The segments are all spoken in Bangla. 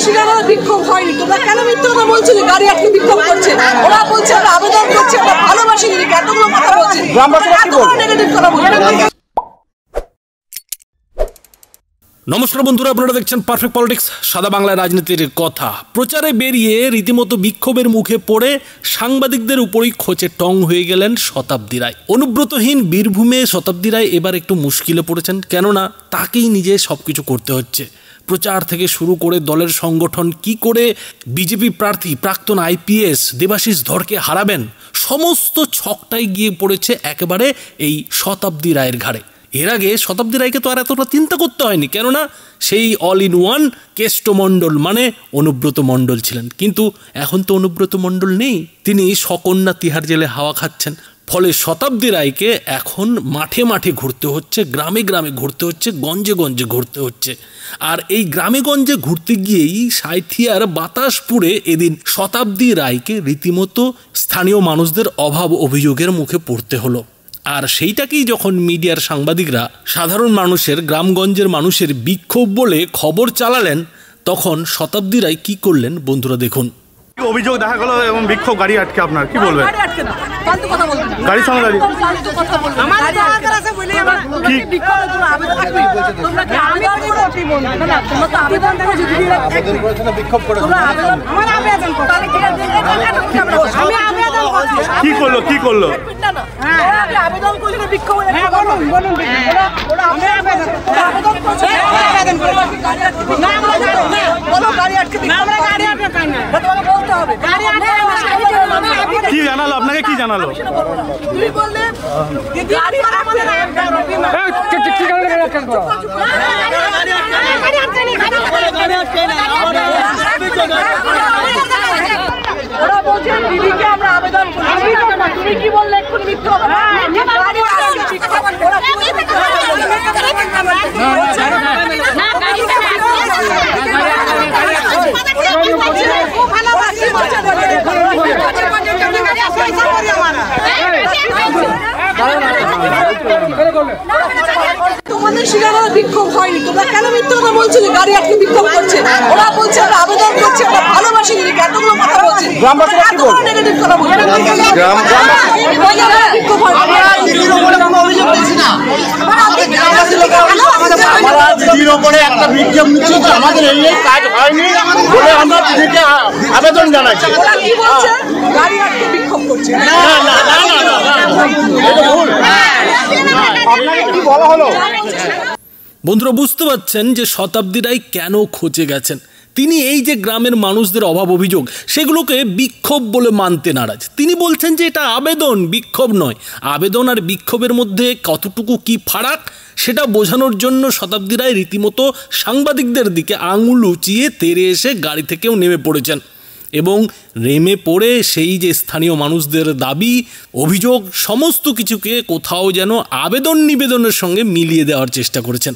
নমস্কার বন্ধুরা আপনারা দেখছেন পারফেক্ট পলিটিক্স সাদা বাংলা রাজনীতির কথা প্রচারে বেরিয়ে রীতিমতো বিক্ষোভের মুখে পড়ে সাংবাদিকদের উপরই খোঁচে টং হয়ে গেলেন শতাব্দী রায় অনুব্রতহীন বীরভূমে শতাব্দী রায় এবার একটু মুশকিলে পড়েছেন কেননা তাকেই নিজে সব কিছু করতে হচ্ছে প্রচার থেকে শুরু করে দলের সংগঠন কি করে বিজেপি প্রার্থী প্রাক্তন আইপিএস দেবাশিস ধরকে হারাবেন সমস্ত ছকটাই গিয়ে পড়েছে একেবারে এই শতাব্দী রায়ের ঘাড়ে এর আগে শতাব্দী রায়কে তো আর এতটা চিন্তা করতে হয়নি কেননা সেই অল ইন ওয়ান কেষ্টমণ্ডল মানে অনুব্রত মণ্ডল ছিলেন কিন্তু এখন তো অনুব্রত মণ্ডল নেই তিনি সকন্যা তিহার জেলে হাওয়া খাচ্ছেন ফলে শতাব্দী রায়কে এখন মাঠে মাঠে ঘুরতে হচ্ছে গ্রামে গ্রামে ঘুরতে হচ্ছে গঞ্জে গঞ্জে ঘুরতে হচ্ছে আর এই গ্রামে গঞ্জে ঘুরতে গিয়েই সাঁথিয়ার বাতাসপুরে এদিন শতাব্দী রায়কে রীতিমতো স্থানীয় মানুষদের অভাব অভিযোগের মুখে পড়তে হলো আর সেইটাকেই যখন মিডিয়ার সাংবাদিকরা সাধারণ মানুষের গ্রামগঞ্জের মানুষের বিক্ষোভ বলে খবর চালালেন তখন শতাব্দী রায় কী করলেন বন্ধুরা দেখুন অভিযোগ দেখা গেল এবং বিক্ষোভ গাড়ি আটকে আপনার কি বলবেন গাড়ির কি করলো কি করলো হ্যাঁ। আবেদন জানালো কি শিরানারা বিক্ষোভ হয়নি তোমরা কেন মিথ্যে কথা বলছিলে গাড়ি আপনি বিক্ষোভ করছে ওরা বলছে আমরা আবেদন করছি আমরা ভালোবাসি দিদিকে এতগুলো কথা বলছে আমাদের একটা বিক্ষোভ মিছিল আমাদের এই কাজ হয়নি বলে আমরা আবেদন জানাচ্ছি বন্ধুরা বুঝতে পারছেন যে শতাব্দীরাই কেন খোঁজে গেছেন তিনি এই যে গ্রামের মানুষদের অভাব অভিযোগ সেগুলোকে বিক্ষোভ বলে মানতে নারাজ তিনি বলছেন যে এটা আবেদন বিক্ষোভ নয় আবেদন আর বিক্ষোভের মধ্যে কতটুকু কি ফারাক সেটা বোঝানোর জন্য শতাব্দী রায় রীতিমতো সাংবাদিকদের দিকে আঙুল উঁচিয়ে তেরে এসে গাড়ি থেকেও নেমে পড়েছেন এবং রেমে পড়ে সেই যে স্থানীয় মানুষদের দাবি অভিযোগ সমস্ত কিছুকে কোথাও যেন আবেদন নিবেদনের সঙ্গে মিলিয়ে দেওয়ার চেষ্টা করেছেন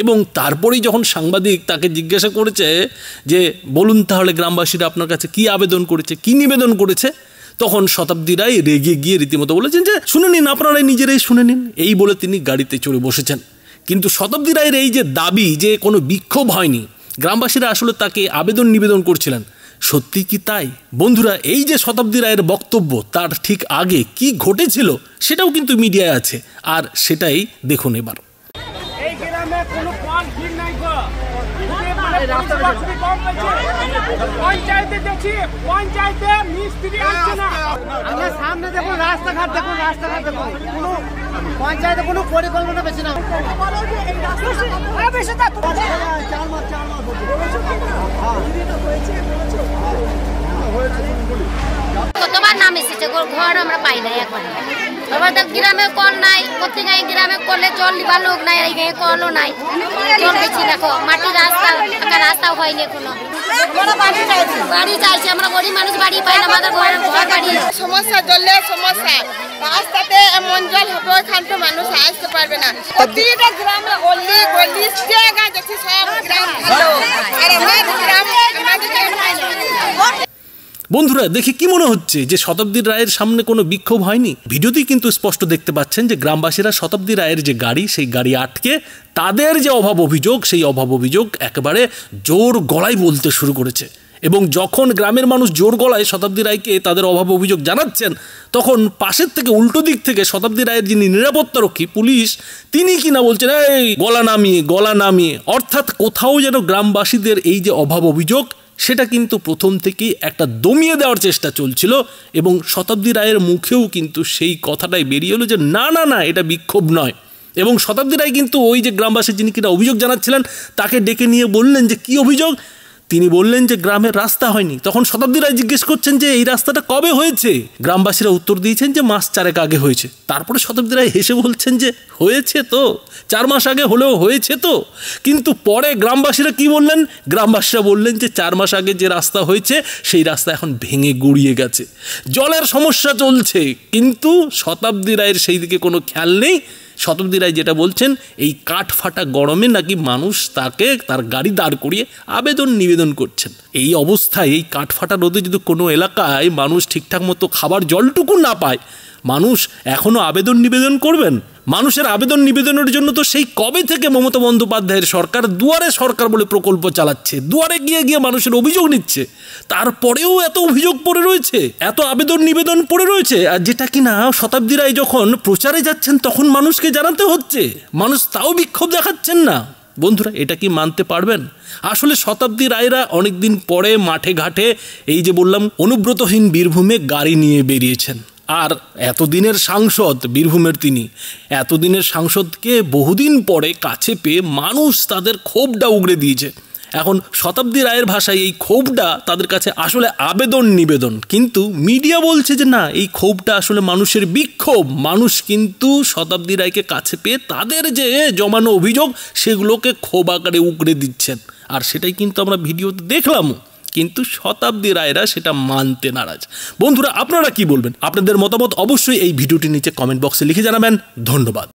এবং তারপরেই যখন সাংবাদিক তাকে জিজ্ঞাসা করেছে যে বলুন তাহলে গ্রামবাসীরা আপনার কাছে কি আবেদন করেছে কি নিবেদন করেছে তখন শতাব্দীরাই রেগে গিয়ে রীতিমতো বলেছেন যে শুনে নিন আপনারাই নিজেরাই শুনে নিন এই বলে তিনি গাড়িতে চড়ে বসেছেন কিন্তু শতাব্দী রায়ের এই যে দাবি যে কোনো বিক্ষোভ হয়নি গ্রামবাসীরা আসলে তাকে আবেদন নিবেদন করছিলেন সত্যি কি তাই বন্ধুরা এই যে শতাব্দী রায়ের বক্তব্য তার ঠিক আগে কি ঘটেছিল সেটাও কিন্তু মিডিয়ায় আছে আর সেটাই দেখুন এবার কোনো কল ঠিক নাই গো মানে পঞ্চায়েতে দেখি পঞ্চায়েতে মিস্ত্রি না আমরা সামনে দেখুন রাস্তাঘাট দেখুন রাস্তাঘাট দেখুন পঞ্চায়েতে কোনো পরিকল্পনা বেশি না চার মাস চার মাস কতবার নাম এসেছে ঘর আমরা পাই না এখন আমাদের গ্রামে কল নাই কোথায় গ্রামে কলে জল নিবার লোক নাই এই কলও নাই জল পেয়েছি দেখো মাটি রাস্তা ফাঁকা রাস্তাও হয়নি কোনো বাড়ি চাইছি আমরা গরিব মানুষ বাড়ি পাই না আমাদের ঘর বাড়ি সমস্যা জলে সমস্যা রাস্তাতে এমন জল হবে ওইখান তো মানুষ আসতে পারবে না প্রতিটা গ্রামে অলি গলি যে গা সব গ্রাম ভালো বন্ধুরা দেখে কি মনে হচ্ছে যে শতাব্দী রায়ের সামনে কোনো বিক্ষোভ হয়নি ভিডিওতেই কিন্তু স্পষ্ট দেখতে পাচ্ছেন যে গ্রামবাসীরা শতাব্দী রায়ের যে গাড়ি সেই গাড়ি আটকে তাদের যে অভাব অভিযোগ সেই অভাব অভিযোগ একেবারে জোর গলায় বলতে শুরু করেছে এবং যখন গ্রামের মানুষ জোর গলায় শতাব্দী রায়কে তাদের অভাব অভিযোগ জানাচ্ছেন তখন পাশের থেকে উল্টো দিক থেকে শতাব্দী রায়ের যিনি নিরাপত্তারক্ষী পুলিশ তিনি কিনা বলছেন এই গলা নামিয়ে গলা নামিয়ে অর্থাৎ কোথাও যেন গ্রামবাসীদের এই যে অভাব অভিযোগ সেটা কিন্তু প্রথম থেকেই একটা দমিয়ে দেওয়ার চেষ্টা চলছিল এবং শতাব্দী রায়ের মুখেও কিন্তু সেই কথাটাই বেরিয়ে এলো যে না না না এটা বিক্ষোভ নয় এবং শতাব্দী রায় কিন্তু ওই যে গ্রামবাসী যিনি কিনা অভিযোগ জানাচ্ছিলেন তাকে ডেকে নিয়ে বললেন যে কি অভিযোগ তিনি বললেন যে গ্রামের রাস্তা হয়নি তখন শতাব্দী রায় জিজ্ঞেস করছেন যে এই রাস্তাটা কবে হয়েছে গ্রামবাসীরা উত্তর দিয়েছেন যে মাস চারেক আগে হয়েছে তারপরে শতাব্দী রায় হেসে বলছেন যে হয়েছে তো চার মাস আগে হলেও হয়েছে তো কিন্তু পরে গ্রামবাসীরা কি বললেন গ্রামবাসীরা বললেন যে চার মাস আগে যে রাস্তা হয়েছে সেই রাস্তা এখন ভেঙে গুড়িয়ে গেছে জলের সমস্যা চলছে কিন্তু শতাব্দী রায়ের সেই দিকে কোনো খেয়াল নেই শতাব্দী রায় যেটা বলছেন এই কাঠ ফাটা গরমে নাকি মানুষ তাকে তার গাড়ি দাঁড় করিয়ে আবেদন নিবেদন করছেন এই অবস্থায় এই কাঠ ফাটা রোদে যদি কোনো এলাকায় মানুষ ঠিকঠাক মতো খাবার জলটুকু না পায় মানুষ এখনও আবেদন নিবেদন করবেন মানুষের আবেদন নিবেদনের জন্য তো সেই কবে থেকে মমতা বন্দ্যোপাধ্যায়ের সরকার দুয়ারে সরকার বলে প্রকল্প চালাচ্ছে দুয়ারে গিয়ে গিয়ে মানুষের অভিযোগ নিচ্ছে তারপরেও এত অভিযোগ পড়ে রয়েছে এত আবেদন নিবেদন পড়ে রয়েছে আর যেটা কিনা শতাব্দী রায় যখন প্রচারে যাচ্ছেন তখন মানুষকে জানাতে হচ্ছে মানুষ তাও বিক্ষোভ দেখাচ্ছেন না বন্ধুরা এটা কি মানতে পারবেন আসলে শতাব্দী রায়রা অনেকদিন পরে মাঠে ঘাটে এই যে বললাম অনুব্রতহীন বীরভূমে গাড়ি নিয়ে বেরিয়েছেন আর এতদিনের সাংসদ বীরভূমের তিনি এতদিনের সাংসদকে বহুদিন পরে কাছে পেয়ে মানুষ তাদের ক্ষোভটা উগড়ে দিয়েছে এখন শতাব্দী রায়ের ভাষায় এই ক্ষোভটা তাদের কাছে আসলে আবেদন নিবেদন কিন্তু মিডিয়া বলছে যে না এই ক্ষোভটা আসলে মানুষের বিক্ষোভ মানুষ কিন্তু শতাব্দী রায়কে কাছে পেয়ে তাদের যে জমানো অভিযোগ সেগুলোকে ক্ষোভ আকারে উগড়ে দিচ্ছেন আর সেটাই কিন্তু আমরা ভিডিওতে দেখলামও কিন্তু শতাব্দী রায়রা সেটা মানতে নারাজ বন্ধুরা আপনারা কি বলবেন আপনাদের মতামত অবশ্যই এই ভিডিওটির নিচে কমেন্ট বক্সে লিখে জানাবেন ধন্যবাদ